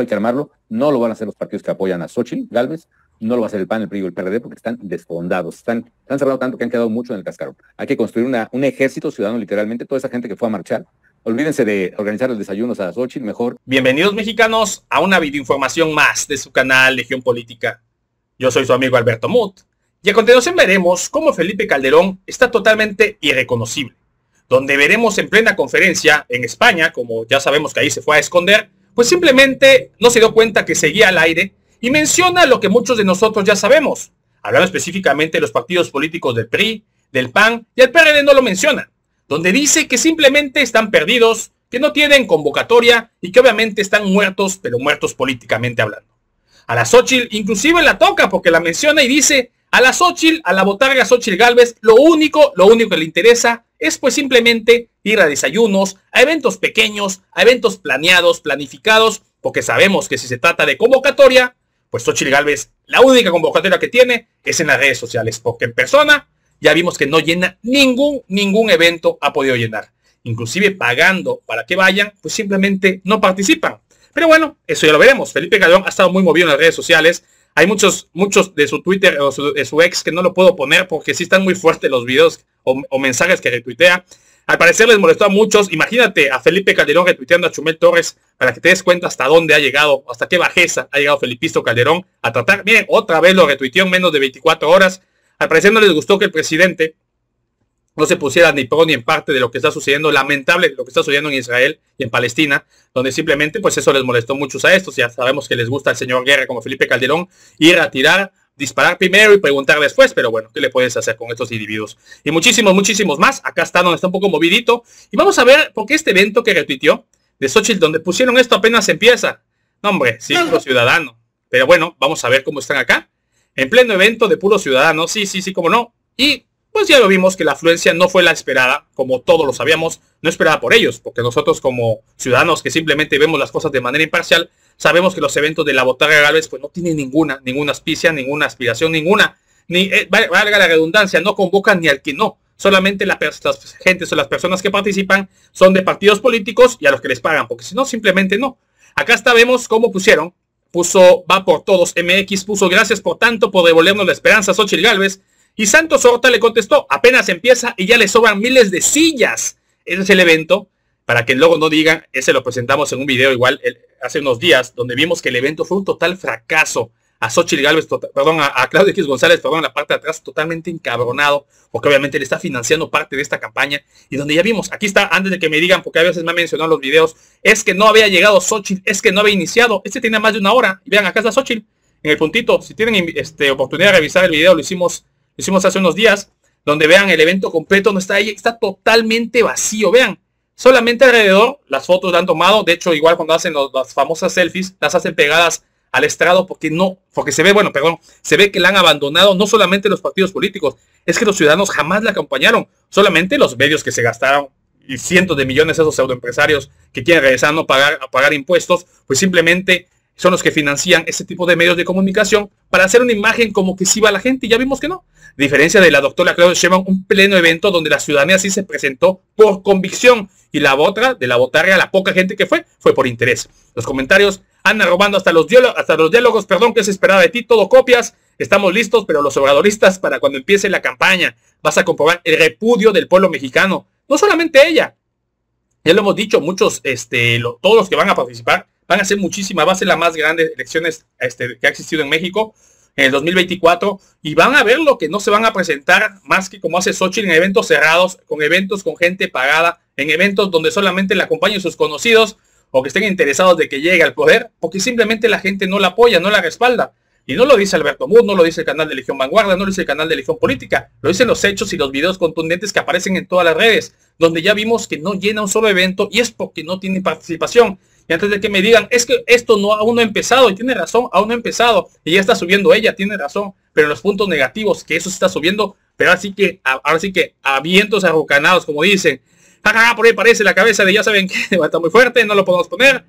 hay que armarlo. No lo van a hacer los partidos que apoyan a Sochi, Galvez. No lo va a hacer el PAN, el PRI el PRD porque están desfondados. Están, están cerrados tanto que han quedado mucho en el cascarón. Hay que construir una, un ejército ciudadano, literalmente. Toda esa gente que fue a marchar. Olvídense de organizar los desayunos a Sochi, mejor. Bienvenidos, mexicanos, a una videoinformación más de su canal Legión Política. Yo soy su amigo Alberto Mut. Y a continuación veremos cómo Felipe Calderón está totalmente irreconocible. Donde veremos en plena conferencia en España, como ya sabemos que ahí se fue a esconder, pues simplemente no se dio cuenta que seguía al aire y menciona lo que muchos de nosotros ya sabemos. Hablando específicamente de los partidos políticos del PRI, del PAN y el PRD no lo menciona, donde dice que simplemente están perdidos, que no tienen convocatoria y que obviamente están muertos, pero muertos políticamente hablando. A la Xochitl inclusive la toca porque la menciona y dice, a la Xochitl, a la botarga Xochitl Galvez, lo único, lo único que le interesa es pues simplemente ir a desayunos, a eventos pequeños, a eventos planeados, planificados, porque sabemos que si se trata de convocatoria, pues Xochitl Galvez, la única convocatoria que tiene es en las redes sociales, porque en persona ya vimos que no llena ningún, ningún evento ha podido llenar. Inclusive pagando para que vayan, pues simplemente no participan. Pero bueno, eso ya lo veremos. Felipe Calderón ha estado muy movido en las redes sociales, hay muchos, muchos de su Twitter o de su ex que no lo puedo poner porque sí están muy fuertes los videos o, o mensajes que retuitea. Al parecer les molestó a muchos. Imagínate a Felipe Calderón retuiteando a Chumel Torres para que te des cuenta hasta dónde ha llegado, hasta qué bajeza ha llegado Felipisto Calderón a tratar. Miren, otra vez lo retuiteó en menos de 24 horas. Al parecer no les gustó que el presidente no se pusiera ni pro ni en parte de lo que está sucediendo, lamentable lo que está sucediendo en Israel y en Palestina, donde simplemente pues eso les molestó muchos a estos, ya sabemos que les gusta el señor Guerra como Felipe Calderón, ir a tirar, disparar primero y preguntar después, pero bueno, ¿qué le puedes hacer con estos individuos? Y muchísimos, muchísimos más, acá está donde está un poco movidito, y vamos a ver por qué este evento que repitió de Xochitl, donde pusieron esto apenas empieza, no hombre, sí, puro ciudadano, pero bueno, vamos a ver cómo están acá, en pleno evento de puro ciudadano, sí, sí, sí, cómo no, y pues ya lo vimos que la afluencia no fue la esperada, como todos lo sabíamos, no esperada por ellos, porque nosotros como ciudadanos que simplemente vemos las cosas de manera imparcial, sabemos que los eventos de la botarga Galvez pues no tienen ninguna, ninguna aspicia, ninguna aspiración, ninguna, ni, eh, valga la redundancia, no convocan ni al que no. Solamente las gentes o las personas que participan son de partidos políticos y a los que les pagan, porque si no, simplemente no. Acá está, vemos cómo pusieron puso va por todos MX, puso gracias por tanto por devolvernos la esperanza, Xochitl Galvez, y Santos Horta le contestó, apenas empieza y ya le sobran miles de sillas. Ese es el evento, para que luego no digan, ese lo presentamos en un video igual hace unos días, donde vimos que el evento fue un total fracaso. A Xochitl Galvez, tota, perdón, a, Claudio X González, perdón, la parte de atrás totalmente encabronado, porque obviamente le está financiando parte de esta campaña. Y donde ya vimos, aquí está, antes de que me digan, porque a veces me han mencionado los videos, es que no había llegado Xochitl, es que no había iniciado. Este tenía más de una hora. Y vean, acá está Xochitl, en el puntito. Si tienen este, oportunidad de revisar el video, lo hicimos hicimos hace unos días, donde vean el evento completo, no está ahí, está totalmente vacío, vean. Solamente alrededor las fotos la han tomado, de hecho igual cuando hacen las famosas selfies, las hacen pegadas al estrado porque no, porque se ve, bueno, perdón, se ve que la han abandonado no solamente los partidos políticos, es que los ciudadanos jamás la acompañaron, solamente los medios que se gastaron y cientos de millones de esos pseudoempresarios que quieren regresar no pagar, a pagar impuestos, pues simplemente son los que financian ese tipo de medios de comunicación para hacer una imagen como que sí va la gente y ya vimos que no. diferencia de la doctora Claudia llevan un pleno evento donde la ciudadanía sí se presentó por convicción y la otra, de la botarga, la poca gente que fue, fue por interés. Los comentarios andan robando hasta los, diálogos, hasta los diálogos, perdón, que se esperaba de ti, todo copias, estamos listos, pero los obradoristas para cuando empiece la campaña vas a comprobar el repudio del pueblo mexicano. No solamente ella, ya lo hemos dicho, muchos, este, todos los que van a participar van a ser muchísimas, va a ser la más grande elecciones este, que ha existido en México en el 2024 y van a ver lo que no se van a presentar más que como hace Xochitl en eventos cerrados, con eventos con gente pagada, en eventos donde solamente le acompañen sus conocidos o que estén interesados de que llegue al poder, porque simplemente la gente no la apoya, no la respalda. Y no lo dice Alberto Mood, no lo dice el canal de Legión Vanguardia, no lo dice el canal de Legión Política, lo dicen los hechos y los videos contundentes que aparecen en todas las redes, donde ya vimos que no llena un solo evento y es porque no tiene participación. Y antes de que me digan, es que esto no aún no ha empezado, y tiene razón, aún no ha empezado, y ya está subiendo ella, tiene razón, pero los puntos negativos, que eso se está subiendo, pero así que, ahora sí que a vientos arrocanados, como dicen, jajaja, por ahí parece la cabeza de ya saben que está muy fuerte, no lo podemos poner.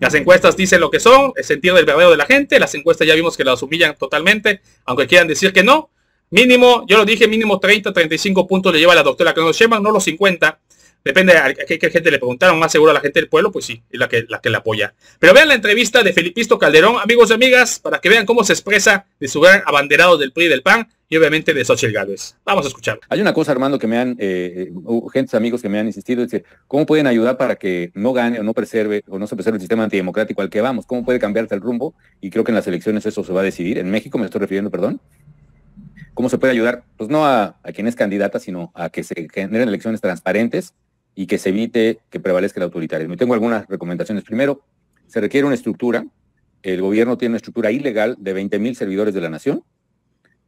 Las encuestas dicen lo que son, el sentido del verdadero de la gente, las encuestas ya vimos que las humillan totalmente, aunque quieran decir que no. Mínimo, yo lo dije, mínimo 30, 35 puntos le lleva la doctora que nos Sheinbaum, no los 50. Depende a qué, gente le preguntaron, más seguro a la gente del pueblo, pues sí, es la que la apoya. Pero vean la entrevista de Felipisto Calderón, amigos y amigas, para que vean cómo se expresa de su gran abanderado del PRI y del PAN y obviamente de Xochitl Gálvez. Vamos a escuchar. Hay una cosa, Armando, que me han, eh, eh gente, amigos que me han insistido, es ¿cómo pueden ayudar para que no gane o no preserve o no se preserve el sistema antidemocrático al que vamos? ¿Cómo puede cambiarse el rumbo? Y creo que en las elecciones eso se va a decidir. En México me estoy refiriendo, perdón. ¿Cómo se puede ayudar? Pues no a, a quien es candidata, sino a que se generen elecciones transparentes, y que se evite que prevalezca el autoritarismo. tengo algunas recomendaciones. Primero, se requiere una estructura. El gobierno tiene una estructura ilegal de 20 mil servidores de la nación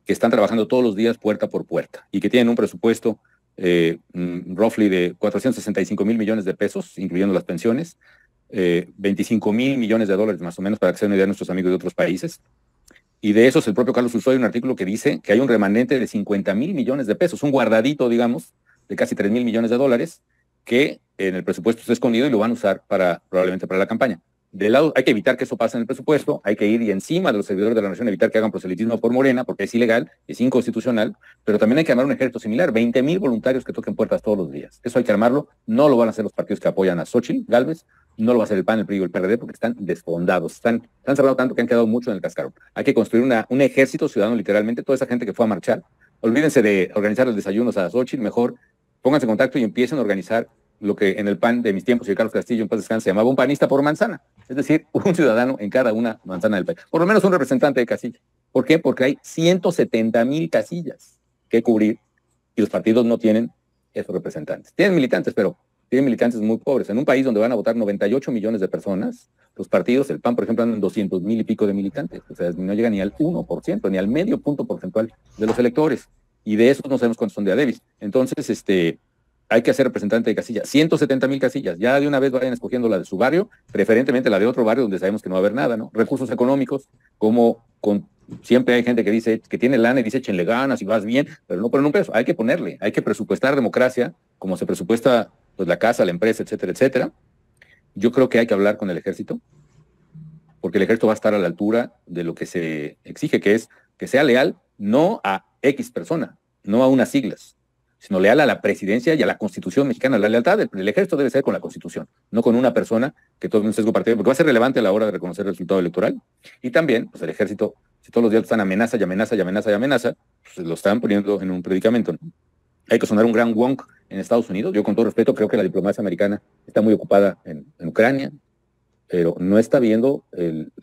que están trabajando todos los días puerta por puerta y que tienen un presupuesto eh, mm, roughly de 465 mil millones de pesos, incluyendo las pensiones, 25 eh, mil millones de dólares más o menos para que se idea de nuestros amigos de otros países. Y de esos, el propio Carlos Usoy, un artículo que dice que hay un remanente de 50 mil millones de pesos, un guardadito, digamos, de casi 3 mil millones de dólares, que en el presupuesto está escondido y lo van a usar para, probablemente para la campaña. De lado, hay que evitar que eso pase en el presupuesto, hay que ir y encima de los servidores de la nación, evitar que hagan proselitismo por Morena, porque es ilegal, es inconstitucional, pero también hay que armar un ejército similar, 20 mil voluntarios que toquen puertas todos los días. Eso hay que armarlo, no lo van a hacer los partidos que apoyan a Xochitl, Galvez, no lo va a hacer el PAN, el PRI el PRD, porque están desfondados, están, han tanto que han quedado mucho en el cascarón. Hay que construir un ejército ciudadano, literalmente, toda esa gente que fue a marchar. Olvídense de organizar los desayunos a Xochitl, mejor pónganse en contacto y empiecen a organizar lo que en el PAN de mis tiempos y Carlos Castillo en paz descanse se llamaba un panista por manzana, es decir, un ciudadano en cada una manzana del país, por lo menos un representante de casilla. ¿Por qué? Porque hay 170 mil casillas que cubrir y los partidos no tienen esos representantes. Tienen militantes, pero tienen militantes muy pobres. En un país donde van a votar 98 millones de personas, los partidos, el PAN, por ejemplo, andan 200 mil y pico de militantes, o sea, no llega ni al 1%, ni al medio punto porcentual de los electores y de esos no sabemos cuántos son de Adebis. Entonces, este, hay que hacer representante de casillas. 170 mil casillas. Ya de una vez vayan escogiendo la de su barrio, preferentemente la de otro barrio donde sabemos que no va a haber nada, ¿no? Recursos económicos, como siempre hay gente que dice que tiene lana y dice échenle ganas y vas bien, pero no ponen un peso. Hay que ponerle, hay que presupuestar democracia, como se presupuesta pues, la casa, la empresa, etcétera, etcétera. Yo creo que hay que hablar con el ejército, porque el ejército va a estar a la altura de lo que se exige, que es que sea leal, no a X persona, no a unas siglas, sino leal a la presidencia y a la constitución mexicana. La lealtad del, ejército debe ser con la constitución, no con una persona que tome un sesgo partidario, porque va a ser relevante a la hora de reconocer el resultado electoral. Y también, pues el ejército, si todos los días están amenaza y amenaza y amenaza y amenaza, pues lo están poniendo en un predicamento. Hay que sonar un gran wonk en Estados Unidos. Yo con todo respeto creo que la diplomacia americana está muy ocupada en, en Ucrania, pero no está viendo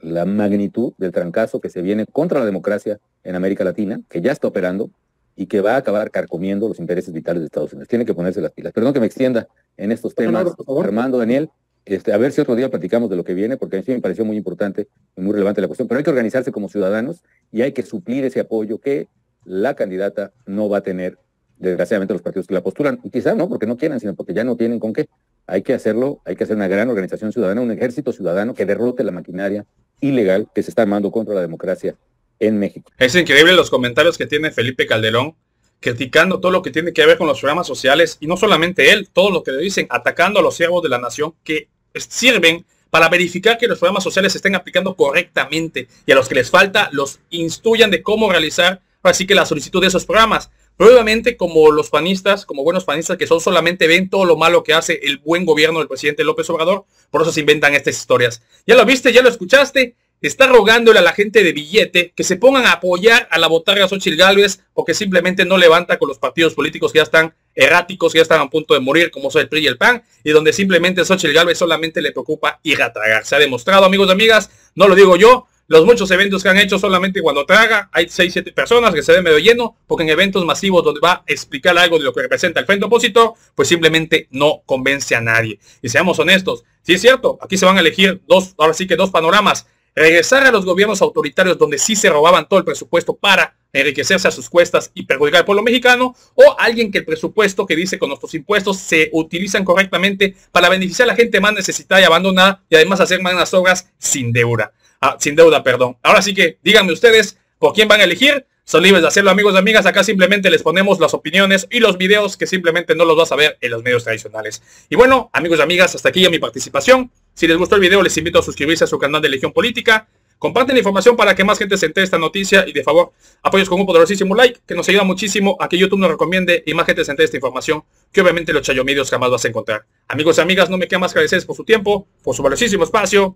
la magnitud del trancazo que se viene contra la democracia en América Latina, que ya está operando y que va a acabar carcomiendo los intereses vitales de Estados Unidos. Tiene que ponerse las pilas. Perdón que me extienda en estos temas, Armando, Daniel. Este, a ver si otro día platicamos de lo que viene, porque a mí me pareció muy importante y muy relevante la cuestión. Pero hay que organizarse como ciudadanos y hay que suplir ese apoyo que la candidata no va a tener, desgraciadamente, los partidos que la postulan. Y quizá no porque no quieran, sino porque ya no tienen con qué. Hay que hacerlo, hay que hacer una gran organización ciudadana, un ejército ciudadano que derrote la maquinaria ilegal que se está armando contra la democracia en México. Es increíble los comentarios que tiene Felipe Calderón criticando todo lo que tiene que ver con los programas sociales y no solamente él, todo lo que le dicen, atacando a los siervos de la nación que sirven para verificar que los programas sociales se estén aplicando correctamente y a los que les falta los instruyan de cómo realizar así que la solicitud de esos programas. Probablemente como los panistas, como buenos panistas que son solamente ven todo lo malo que hace el buen gobierno del presidente López Obrador, por eso se inventan estas historias. Ya lo viste, ya lo escuchaste, está rogándole a la gente de billete que se pongan a apoyar a la botarga Xochitl Gálvez o que simplemente no levanta con los partidos políticos que ya están erráticos, que ya están a punto de morir, como son el PRI y el PAN, y donde simplemente Xochitl Gálvez solamente le preocupa ir a tragar. Se ha demostrado, amigos y amigas, no lo digo yo, los muchos eventos que han hecho solamente cuando traga, hay 6, 7 personas que se ven medio lleno, porque en eventos masivos donde va a explicar algo de lo que representa el frente opositor, pues simplemente no convence a nadie. Y seamos honestos, sí es cierto, aquí se van a elegir dos, ahora sí que dos panoramas, regresar a los gobiernos autoritarios donde sí se robaban todo el presupuesto para enriquecerse a sus cuestas y perjudicar al pueblo mexicano, o alguien que el presupuesto que dice con nuestros impuestos se utilizan correctamente para beneficiar a la gente más necesitada y abandonada y además hacer más obras sin deuda. Ah, sin deuda, perdón. Ahora sí que díganme ustedes por quién van a elegir. Son libres de hacerlo, amigos y amigas. Acá simplemente les ponemos las opiniones y los videos que simplemente no los vas a ver en los medios tradicionales. Y bueno, amigos y amigas, hasta aquí ya mi participación. Si les gustó el video, les invito a suscribirse a su canal de Legión Política. Comparten la información para que más gente se entere esta noticia y de favor apoyos con un poderosísimo like que nos ayuda muchísimo a que YouTube nos recomiende y más gente se entere esta información que obviamente los medios jamás vas a encontrar. Amigos y amigas, no me queda más agradecerles por su tiempo, por su valiosísimo espacio